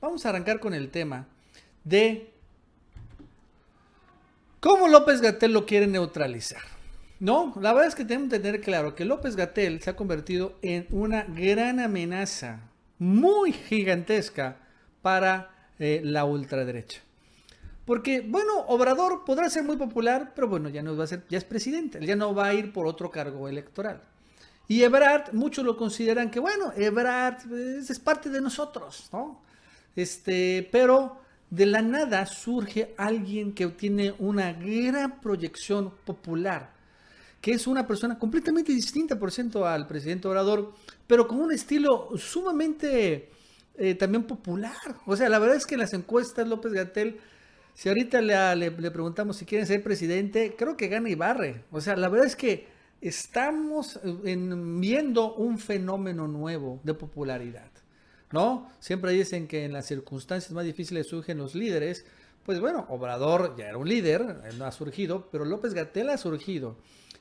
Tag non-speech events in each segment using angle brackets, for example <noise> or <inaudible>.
Vamos a arrancar con el tema de cómo López Gatel lo quiere neutralizar. No, la verdad es que tenemos que tener claro que López Gatel se ha convertido en una gran amenaza muy gigantesca para eh, la ultraderecha. Porque, bueno, Obrador podrá ser muy popular, pero bueno, ya no va a ser, ya es presidente, ya no va a ir por otro cargo electoral. Y Ebrard, muchos lo consideran que, bueno, Ebrard pues, es, parte de nosotros, ¿no? Este, pero de la nada surge alguien que tiene una gran proyección popular, que es una persona completamente distinta, por ciento, al presidente Obrador, pero con un estilo sumamente eh, también popular. O sea, la verdad es que en las encuestas López Gatel, si ahorita le, preguntamos si quiere ser presidente, creo que gana barre O sea, la verdad es que estamos eh, viendo un fenómeno nuevo de popularidad, ¿no? Siempre dicen que en las circunstancias más difíciles surgen los líderes. Pues bueno, Obrador ya era un líder, no ha surgido, pero López Gatel ha surgido.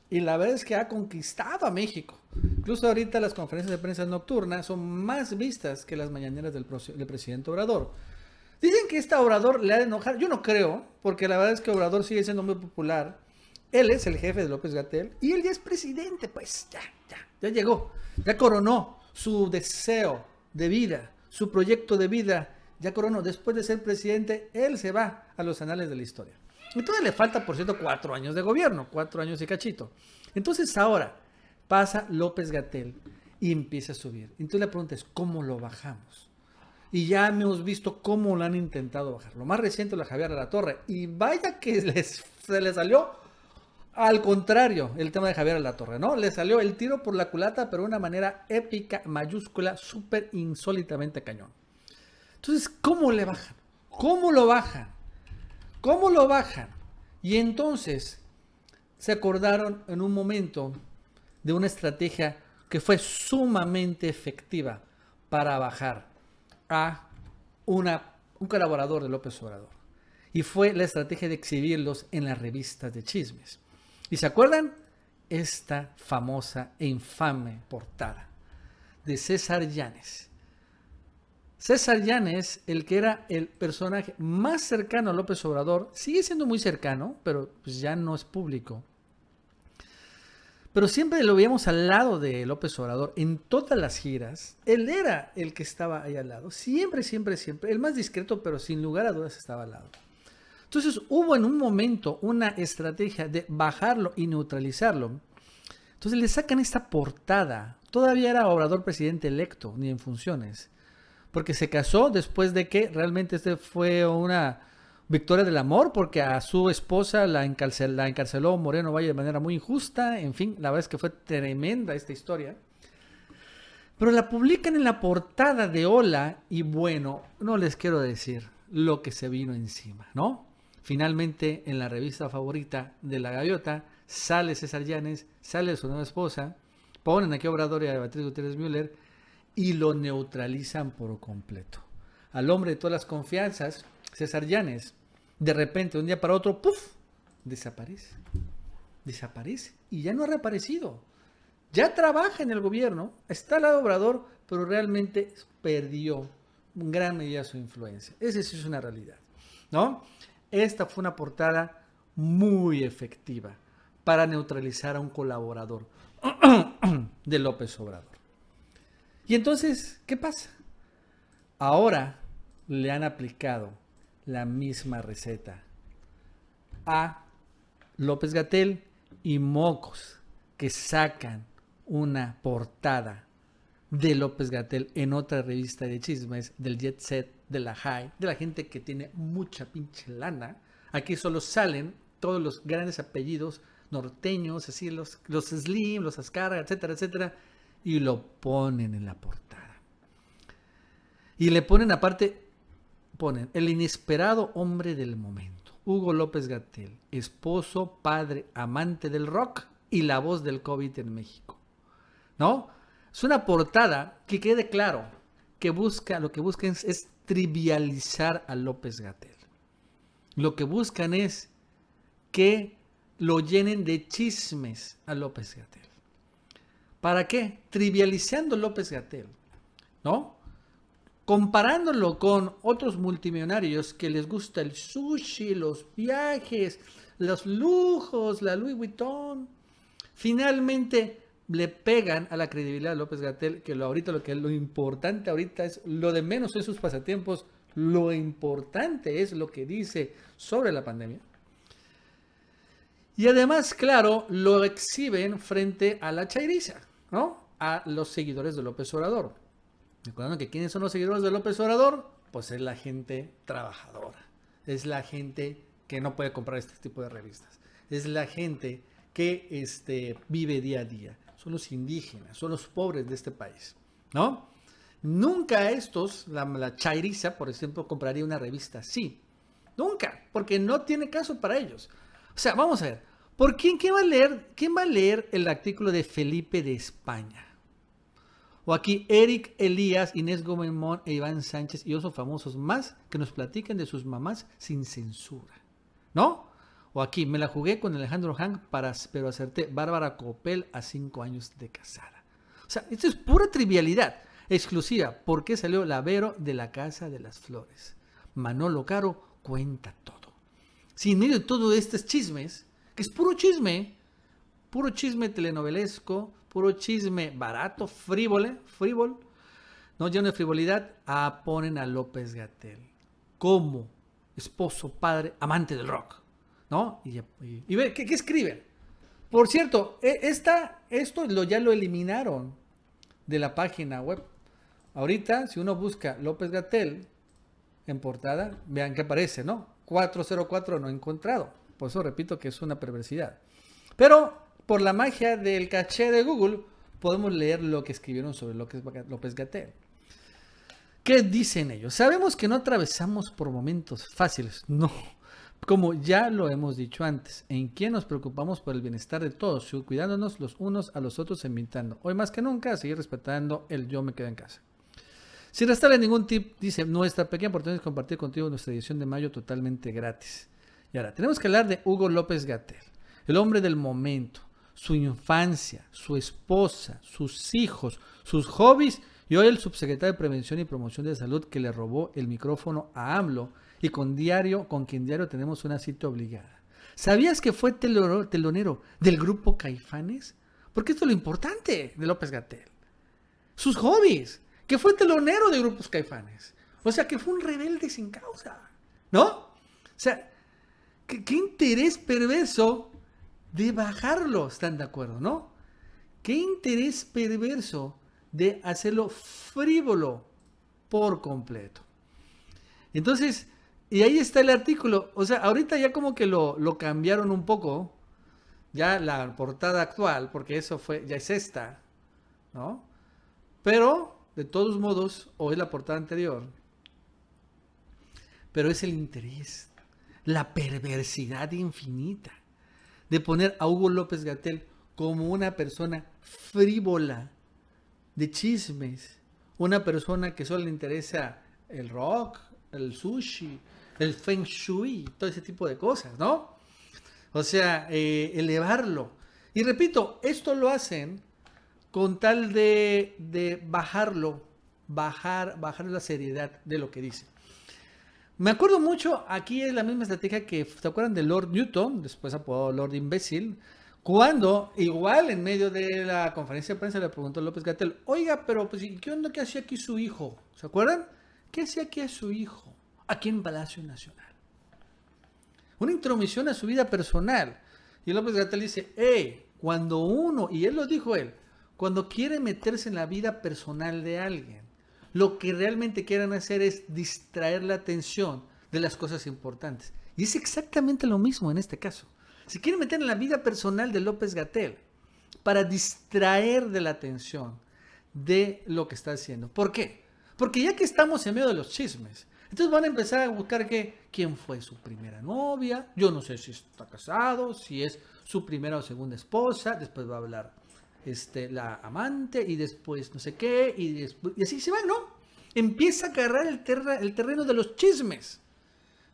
Y la verdad es que ha conquistado a México. Incluso ahorita las conferencias de prensa nocturnas son más vistas que las mañaneras del, presidente Obrador. Dicen que este Obrador le ha de enojar. Yo no creo, porque la verdad es que Obrador sigue siendo muy popular. Él es el jefe de López Gatel y él ya es presidente, pues ya, ya, ya llegó, ya coronó su deseo de vida, su proyecto de vida, ya coronó. Después de ser presidente, él se va a los anales de la historia. Entonces le falta, por cierto, cuatro años de gobierno, cuatro años y cachito. Entonces ahora pasa López Gatel y empieza a subir. Entonces la pregunta es, ¿cómo lo bajamos? Y ya hemos visto cómo lo han intentado bajar. Lo más reciente, la Javier de la Torre. Y vaya que se le salió al contrario, el tema de Javier torre, ¿no? Le salió el tiro por la culata, pero de una manera épica, mayúscula, súper insólitamente cañón. Entonces, ¿cómo le bajan? ¿Cómo lo bajan? ¿Cómo lo bajan? Y entonces se acordaron en un momento de una estrategia que fue sumamente efectiva para bajar a un colaborador de López Obrador. Y fue la estrategia de exhibirlos en las revistas de chismes. ¿Y se acuerdan? Esta famosa e infame portada de César Llanes. César Llanes, el que era el personaje más cercano a López Obrador, sigue siendo muy cercano, pero pues, ya no es público. Pero siempre lo veíamos al lado de López Obrador en todas las giras. Él era el que estaba ahí al lado. Siempre, siempre, siempre. El más discreto, pero sin lugar a dudas estaba al lado. Entonces hubo en un momento una estrategia de bajarlo y neutralizarlo. Entonces le sacan esta portada. Todavía era obrador presidente electo, ni en funciones. Porque se casó después de que realmente este fue una victoria del amor, porque a su esposa la, encarceló Moreno Valle de manera muy injusta. En fin, la verdad es que fue tremenda esta historia. Pero la publican en la portada de Hola y bueno, no les quiero decir lo que se vino encima, ¿no? Finalmente, en la revista favorita de La Gaviota, sale César Llanes, sale su nueva esposa, ponen aquí a Obrador y a Beatriz Gutiérrez Müller y lo neutralizan por completo. Al hombre de todas las confianzas, César Llanes, de repente, de un día para otro, ¡puf! desaparece. Desaparece y ya no ha reaparecido. Ya trabaja en el gobierno, está al lado Obrador, pero realmente perdió en gran medida su influencia. Esa es una realidad, ¿no? Esta fue una portada muy efectiva para neutralizar a un colaborador <clears throat> de López Obrador. Y entonces, ¿qué pasa? Ahora le han aplicado la misma receta a López Gatel y Mocos que sacan una portada de López Gatel en otra revista de chismes, del Jet Set, de la High, de la gente que tiene mucha pinche lana. Aquí solo salen todos los grandes apellidos norteños, así los, los Slim, los ascaras etcétera, etcétera, y lo ponen en la portada. Y le ponen aparte, ponen el inesperado hombre del momento, Hugo López Gatel, esposo, padre, amante del rock y la voz del COVID en México. ¿No? Es una portada que quede claro que busca, lo que buscan es, trivializar a López Gatel. Lo que buscan es que lo llenen de chismes a López Gatel. ¿Para qué? Trivializando López Gatel, ¿no? Comparándolo con otros multimillonarios que les gusta el sushi, los viajes, los lujos, la Louis Vuitton. Finalmente, le pegan a la credibilidad de López Gatel, que lo ahorita lo que lo importante ahorita es lo de menos en sus pasatiempos, lo importante es lo que dice sobre la pandemia. Y además, claro, lo exhiben frente a la chairiza, ¿no? A los seguidores de López Obrador. Recordando que quiénes son los seguidores de López Obrador, pues es la gente trabajadora, es la gente que no puede comprar este tipo de revistas, es la gente que este, vive día a día son los indígenas, son los pobres de este país, ¿no? Nunca estos, la, la chairiza, por ejemplo, compraría una revista así. Nunca, porque no tiene caso para ellos. O sea, vamos a ver, ¿por quién, quién, va a leer, quién va a leer el artículo de Felipe de España? O aquí Eric Elías, Inés Gómez Mon e Iván Sánchez y otros famosos más que nos platiquen de sus mamás sin censura. ¿No? O aquí, me la jugué con Alejandro Hank, para, pero acerté Bárbara Copel a cinco años de casada. O sea, esto es pura trivialidad exclusiva. porque salió la de la Casa de las Flores? Manolo Caro cuenta todo. Sin medio de todos estos chismes, que es puro chisme, puro chisme telenovelesco, puro chisme barato, frívole, frívol, no lleno de frivolidad, a ah, ponen a López Gatel como esposo, padre, amante del rock. ¿no? Y, y, ¿qué, escriben? Por cierto, e, esta, esto lo, ya lo eliminaron de la página web. Ahorita, si uno busca López Gatel en portada, vean que aparece, ¿no? 404 no encontrado. Por eso repito que es una perversidad. Pero por la magia del caché de Google, podemos leer lo que escribieron sobre López Gatel. ¿Qué dicen ellos? Sabemos que no atravesamos por momentos fáciles. No, como ya lo hemos dicho antes, en quien nos preocupamos por el bienestar de todos, cuidándonos los unos a los otros, invitando hoy más que nunca a seguir respetando el yo me quedo en casa. Sin restarle ningún tip, dice, nuestra pequeña oportunidad es compartir contigo nuestra edición de mayo totalmente gratis. Y ahora, tenemos que hablar de Hugo López Gatel, el hombre del momento, su infancia, su esposa, sus hijos, sus hobbies y hoy el subsecretario de Prevención y Promoción de Salud que le robó el micrófono a AMLO con diario, con quien diario tenemos una cita obligada. ¿Sabías que fue telonero del grupo Caifanes? Porque esto es lo importante de López Gatel. Sus hobbies, que fue telonero de grupos Caifanes. O sea, que fue un rebelde sin causa, ¿no? O sea, qué, qué interés perverso de bajarlo, ¿están de acuerdo, no? Qué interés perverso de hacerlo frívolo por completo. Entonces, y ahí está el artículo. O sea, ahorita ya como que lo, cambiaron un poco. Ya la portada actual, porque eso fue, ya es esta, ¿no? Pero, de todos modos, o es la portada anterior. Pero es el interés, la perversidad infinita de poner a Hugo López Gatel como una persona frívola de chismes, una persona que solo le interesa el rock, el sushi, el feng shui, todo ese tipo de cosas, ¿no? O sea, eh, elevarlo. Y repito, esto lo hacen con tal de, bajarlo, bajar, bajar la seriedad de lo que dice, Me acuerdo mucho, aquí es la misma estrategia que, ¿se acuerdan de Lord Newton? Después apodado Lord Imbécil. Cuando, igual en medio de la conferencia de prensa, le preguntó López Gatel, oiga, pero pues, ¿qué onda que hacía aquí su hijo? ¿Se acuerdan? ¿Qué hace aquí a su hijo? Aquí en Palacio Nacional. Una intromisión a su vida personal. Y López Gatel dice, hey, eh, cuando uno, y él lo dijo él, cuando quiere meterse en la vida personal de alguien, lo que realmente quieren hacer es distraer la atención de las cosas importantes. Y es exactamente lo mismo en este caso. Se quiere meter en la vida personal de López Gatel para distraer de la atención de lo que está haciendo. ¿Por qué? Porque ya que estamos en medio de los chismes, entonces van a empezar a buscar que, quién fue su primera novia, yo no sé si está casado, si es su primera o segunda esposa, después va a hablar este, la amante y después no sé qué, y, así se van, ¿no? Empieza a agarrar el, el terreno de los chismes.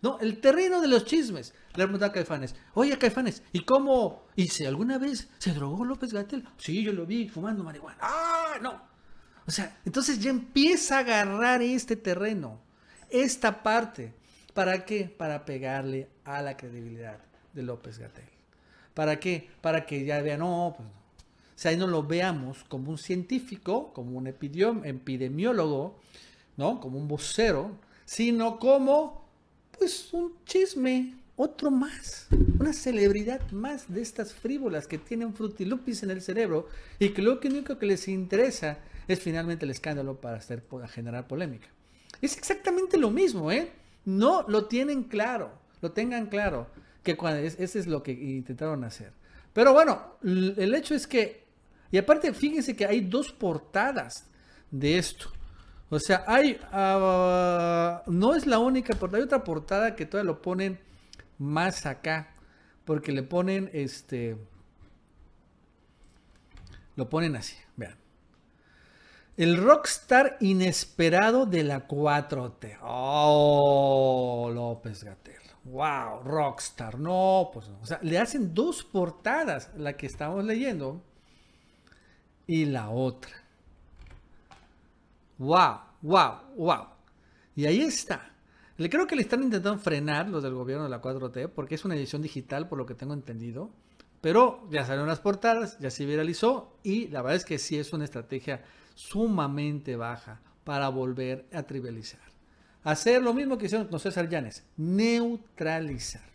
No, el terreno de los chismes. Le pregunta a Caifanes, oye Caifanes, ¿y cómo? ¿Y si alguna vez se drogó López Gatel? Sí, yo lo vi fumando marihuana. Ah, no, o sea, entonces ya empieza a agarrar este terreno, esta parte. ¿Para qué? Para pegarle a la credibilidad de López Gatel. ¿Para qué? Para que ya vean, no, pues no. O sea, ahí no lo veamos como un científico, como un epidemiólogo, ¿no? Como un vocero, sino como, pues, un chisme, otro más, una celebridad más de estas frívolas que tienen frutilupis en el cerebro y que lo único que les interesa es finalmente el escándalo para, hacer, generar polémica. Es exactamente lo mismo, ¿eh? No lo tienen claro, lo tengan claro, que cuando, es, ese es lo que intentaron hacer. Pero bueno, el hecho es que, y aparte fíjense que hay dos portadas de esto. O sea, hay, ah, no es la única portada, hay otra portada que todavía lo ponen más acá, porque le ponen este, lo ponen así, vean. El rockstar inesperado de la 4T. Oh, López Gatel. Wow, rockstar. No, pues no. O sea, le hacen dos portadas, la que estamos leyendo y la otra. Wow, wow, wow. Y ahí está. Le creo que le están intentando frenar los del gobierno de la 4T porque es una edición digital, por lo que tengo entendido. Pero ya salieron las portadas, ya se viralizó y la verdad es que sí es una estrategia sumamente baja para volver a trivializar. Hacer lo mismo que hicieron con César Llanes, neutralizar.